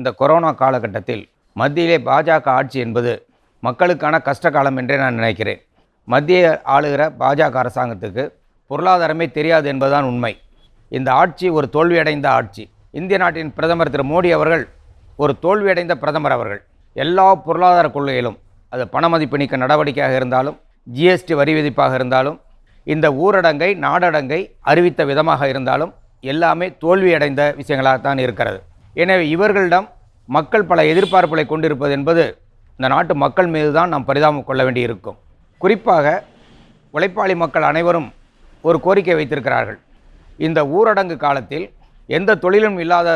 இந்த கொரோனா காலகட்டத்தில் மத்தியிலே பாஜக ஆட்சி என்பது மக்களுக்கான கஷ்ட காலம் என்றே நான் நினைக்கிறேன் மத்திய ஆளுகிற பாஜக அரசாங்கத்துக்கு பொருளாதாரமே தெரியாது என்பதுதான் உண்மை இந்த ஆட்சி ஒரு தோல்வியடைந்த ஆட்சி இந்திய நாட்டின் பிரதமர் திரு மோடி அவர்கள் ஒரு தோல்வியடைந்த பிரதமர் அவர்கள் எல்லா பொருளாதார கொள்கையிலும் அது மதிப்பு நீக்க நடவடிக்கையாக இருந்தாலும் ஜிஎஸ்டி வரி விதிப்பாக இருந்தாலும் இந்த ஊரடங்கை நாடடங்கை அறிவித்த விதமாக இருந்தாலும் எல்லாமே தோல்வியடைந்த விஷயங்களாகத்தான் இருக்கிறது எனவே இவர்களிடம் மக்கள் பல எதிர்பார்ப்புகளை கொண்டிருப்பது என்பது இந்த நாட்டு மக்கள் மீது தான் நாம் பரிதாபம் கொள்ள வேண்டியிருக்கும் குறிப்பாக உழைப்பாளி மக்கள் அனைவரும் ஒரு கோரிக்கை வைத்திருக்கிறார்கள் இந்த ஊரடங்கு காலத்தில் எந்த தொழிலும் இல்லாத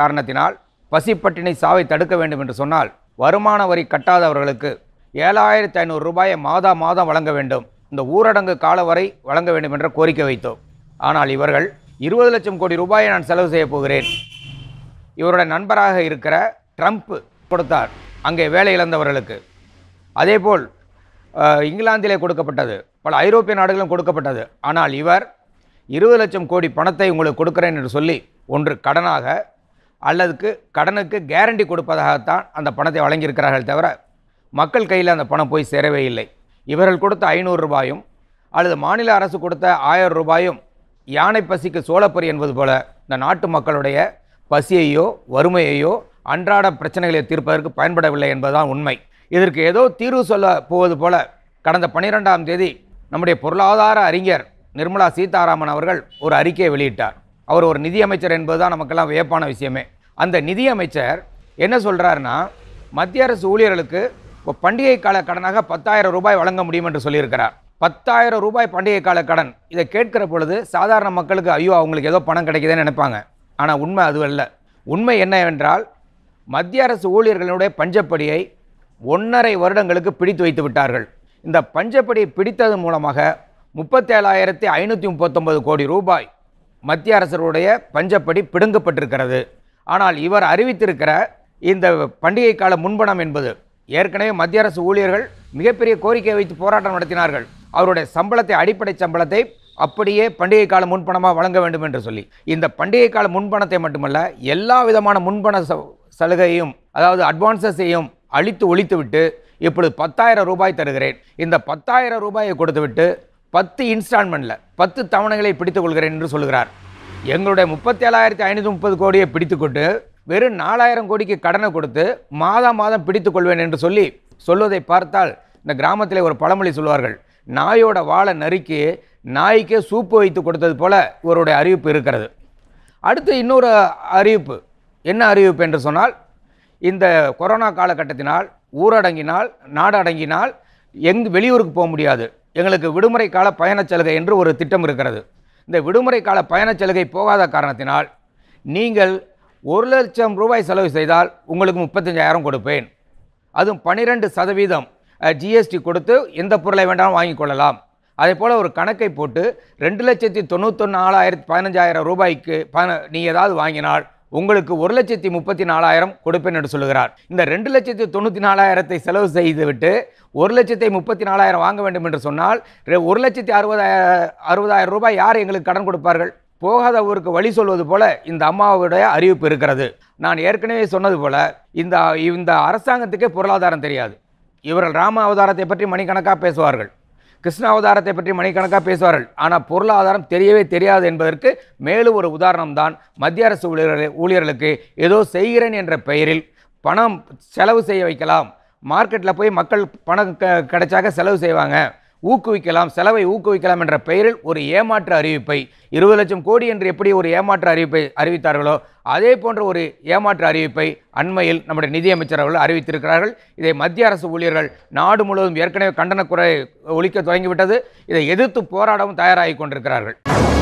காரணத்தினால் பசிப்பட்டினி சாவை தடுக்க வேண்டும் என்று சொன்னால் வருமான வரி கட்டாதவர்களுக்கு ஏழாயிரத்தி ஐநூறு ரூபாயை மாதா மாதம் வழங்க வேண்டும் இந்த ஊரடங்கு கால வரை வழங்க வேண்டும் என்ற கோரிக்கை வைத்தோம் ஆனால் இவர்கள் இருபது லட்சம் கோடி ரூபாயை நான் செலவு செய்யப் போகிறேன் இவரோட நண்பராக இருக்கிற ட்ரம்ப் கொடுத்தார் அங்கே வேலை இழந்தவர்களுக்கு அதேபோல் இங்கிலாந்திலே கொடுக்கப்பட்டது பல ஐரோப்பிய நாடுகளும் கொடுக்கப்பட்டது ஆனால் இவர் இருபது லட்சம் கோடி பணத்தை உங்களுக்கு கொடுக்குறேன் என்று சொல்லி ஒன்று கடனாக அல்லதுக்கு கடனுக்கு கேரண்டி கொடுப்பதாகத்தான் அந்த பணத்தை வழங்கியிருக்கிறார்கள் தவிர மக்கள் கையில் அந்த பணம் போய் சேரவே இல்லை இவர்கள் கொடுத்த ஐநூறு ரூபாயும் அல்லது மாநில அரசு கொடுத்த ஆயிரம் ரூபாயும் யானை பசிக்கு சோழப்பறி என்பது போல இந்த நாட்டு மக்களுடைய பசியையோ வறுமையையோ அன்றாட பிரச்சனைகளை தீர்ப்பதற்கு பயன்படவில்லை என்பதுதான் உண்மை இதற்கு ஏதோ தீர்வு சொல்ல போவது போல கடந்த பனிரெண்டாம் தேதி நம்முடைய பொருளாதார அறிஞர் நிர்மலா சீதாராமன் அவர்கள் ஒரு அறிக்கையை வெளியிட்டார் அவர் ஒரு நிதியமைச்சர் என்பதுதான் நமக்கெல்லாம் வியப்பான விஷயமே அந்த நிதியமைச்சர் என்ன சொல்கிறாருன்னா மத்திய அரசு ஊழியர்களுக்கு இப்போ பண்டிகை கால கடனாக பத்தாயிரம் ரூபாய் வழங்க முடியும் என்று சொல்லியிருக்கிறார் பத்தாயிரம் ரூபாய் பண்டிகை கால கடன் இதை கேட்கிற பொழுது சாதாரண மக்களுக்கு ஐயோ அவங்களுக்கு ஏதோ பணம் கிடைக்குதுன்னு நினைப்பாங்க ஆனால் உண்மை அதுவல்ல உண்மை என்னவென்றால் மத்திய அரசு ஊழியர்களுடைய பஞ்சப்படியை ஒன்றரை வருடங்களுக்கு பிடித்து வைத்து விட்டார்கள் இந்த பஞ்சப்படியை பிடித்ததன் மூலமாக முப்பத்தேழாயிரத்தி ஐநூற்றி முப்பத்தொன்பது கோடி ரூபாய் மத்திய அரசருடைய பஞ்சப்படி பிடுங்கப்பட்டிருக்கிறது ஆனால் இவர் அறிவித்திருக்கிற இந்த பண்டிகை கால முன்பணம் என்பது ஏற்கனவே மத்திய அரசு ஊழியர்கள் மிகப்பெரிய கோரிக்கை வைத்து போராட்டம் நடத்தினார்கள் அவருடைய சம்பளத்தை அடிப்படை சம்பளத்தை அப்படியே பண்டிகை கால முன்பணமாக வழங்க வேண்டும் என்று சொல்லி இந்த பண்டிகை கால முன்பணத்தை மட்டுமல்ல எல்லா விதமான முன்பண சலுகையும் அதாவது அட்வான்சஸையும் அழித்து ஒழித்துவிட்டு இப்பொழுது பத்தாயிரம் ரூபாய் தருகிறேன் இந்த பத்தாயிரம் ரூபாயை கொடுத்துவிட்டு பத்து இன்ஸ்டால்மெண்ட்டில் பத்து தவணைகளை பிடித்துக் கொள்கிறேன் என்று சொல்கிறார் எங்களுடைய முப்பத்தி ஏழாயிரத்தி ஐநூற்றி முப்பது கோடியை பிடித்துக்கொண்டு வெறும் நாலாயிரம் கோடிக்கு கடனை கொடுத்து மாதம் மாதம் பிடித்துக்கொள்வேன் என்று சொல்லி சொல்வதை பார்த்தால் இந்த கிராமத்தில் ஒரு பழமொழி சொல்வார்கள் நாயோட வாழை நறுக்கி நாய்க்கே சூப்பு வைத்து கொடுத்தது போல் இவருடைய அறிவிப்பு இருக்கிறது அடுத்து இன்னொரு அறிவிப்பு என்ன அறிவிப்பு என்று சொன்னால் இந்த கொரோனா காலகட்டத்தினால் ஊரடங்கினால் நாடு அடங்கினால் எங்கு வெளியூருக்கு போக முடியாது எங்களுக்கு விடுமுறை கால பயணச் சலுகை என்று ஒரு திட்டம் இருக்கிறது இந்த விடுமுறை கால பயணச் சலுகை போகாத காரணத்தினால் நீங்கள் ஒரு லட்சம் ரூபாய் செலவு செய்தால் உங்களுக்கு முப்பத்தஞ்சாயிரம் கொடுப்பேன் அதுவும் பனிரெண்டு சதவீதம் ஜிஎஸ்டி கொடுத்து எந்த பொருளை வேண்டாலும் வாங்கிக் கொள்ளலாம் அதே போல் ஒரு கணக்கை போட்டு ரெண்டு லட்சத்தி தொண்ணூத்தொன்று நாலாயிரத்து பதினஞ்சாயிரம் ரூபாய்க்கு ப நீ ஏதாவது வாங்கினால் உங்களுக்கு ஒரு லட்சத்தி முப்பத்தி நாலாயிரம் கொடுப்பேன் என்று சொல்லுகிறார் இந்த ரெண்டு லட்சத்தி தொண்ணூற்றி நாலாயிரத்தை செலவு செய்துவிட்டு ஒரு லட்சத்தி முப்பத்தி நாலாயிரம் வாங்க வேண்டும் என்று சொன்னால் ஒரு லட்சத்தி அறுபதாயிரம் அறுபதாயிரம் ரூபாய் யார் எங்களுக்கு கடன் கொடுப்பார்கள் போகாத ஊருக்கு வழி சொல்வது போல இந்த அம்மாவுடைய அறிவிப்பு இருக்கிறது நான் ஏற்கனவே சொன்னது போல இந்த இந்த அரசாங்கத்துக்கே பொருளாதாரம் தெரியாது இவர்கள் ராம அவதாரத்தை பற்றி மணிக்கணக்காக பேசுவார்கள் கிருஷ்ணாவதாரத்தை பற்றி மணிக்கணக்காக பேசுவார்கள் ஆனால் பொருளாதாரம் தெரியவே தெரியாது என்பதற்கு மேலும் ஒரு உதாரணம்தான் மத்திய அரசு ஊழியர்கள் ஊழியர்களுக்கு ஏதோ செய்கிறேன் என்ற பெயரில் பணம் செலவு செய்ய வைக்கலாம் மார்க்கெட்டில் போய் மக்கள் பணம் க கிடைச்சாக்க செலவு செய்வாங்க ஊக்குவிக்கலாம் செலவை ஊக்குவிக்கலாம் என்ற பெயரில் ஒரு ஏமாற்று அறிவிப்பை இருபது லட்சம் கோடி என்று எப்படி ஒரு ஏமாற்று அறிவிப்பை அறிவித்தார்களோ அதே போன்ற ஒரு ஏமாற்று அறிவிப்பை அண்மையில் நம்முடைய நிதியமைச்சர் அவர்கள் அறிவித்திருக்கிறார்கள் இதை மத்திய அரசு ஊழியர்கள் நாடு முழுவதும் ஏற்கனவே கண்டன குறை ஒழிக்க தொடங்கிவிட்டது இதை எதிர்த்து போராடவும் தயாராகி கொண்டிருக்கிறார்கள்